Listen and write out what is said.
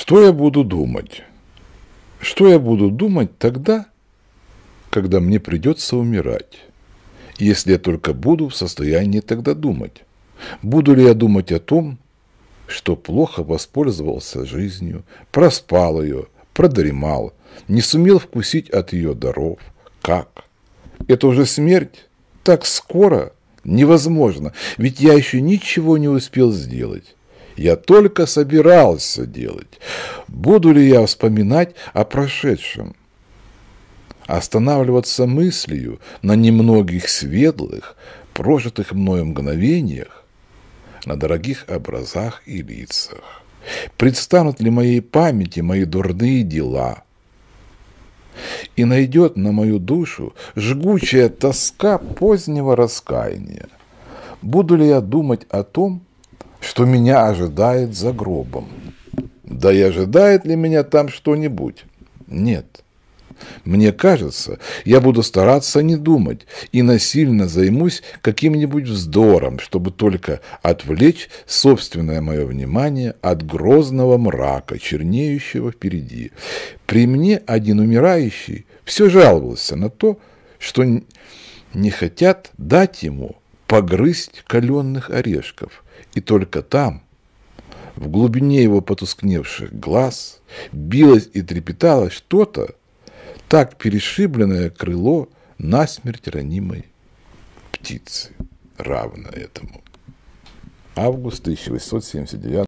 Что я буду думать? Что я буду думать тогда, когда мне придется умирать? Если я только буду в состоянии тогда думать. Буду ли я думать о том, что плохо воспользовался жизнью, проспал ее, продремал, не сумел вкусить от ее даров? Как? Это уже смерть? Так скоро? Невозможно, ведь я еще ничего не успел сделать. Я только собирался делать. Буду ли я вспоминать о прошедшем? Останавливаться мыслью на немногих светлых, прожитых мною мгновениях, на дорогих образах и лицах. Предстанут ли моей памяти мои дурные дела? И найдет на мою душу жгучая тоска позднего раскаяния. Буду ли я думать о том, что меня ожидает за гробом. Да и ожидает ли меня там что-нибудь? Нет. Мне кажется, я буду стараться не думать и насильно займусь каким-нибудь вздором, чтобы только отвлечь собственное мое внимание от грозного мрака, чернеющего впереди. При мне один умирающий все жаловался на то, что не хотят дать ему погрызть каленных орешков. И только там, в глубине его потускневших глаз, билось и трепетало что-то, так перешибленное крыло насмерть ранимой птицы, равно этому. Август 1879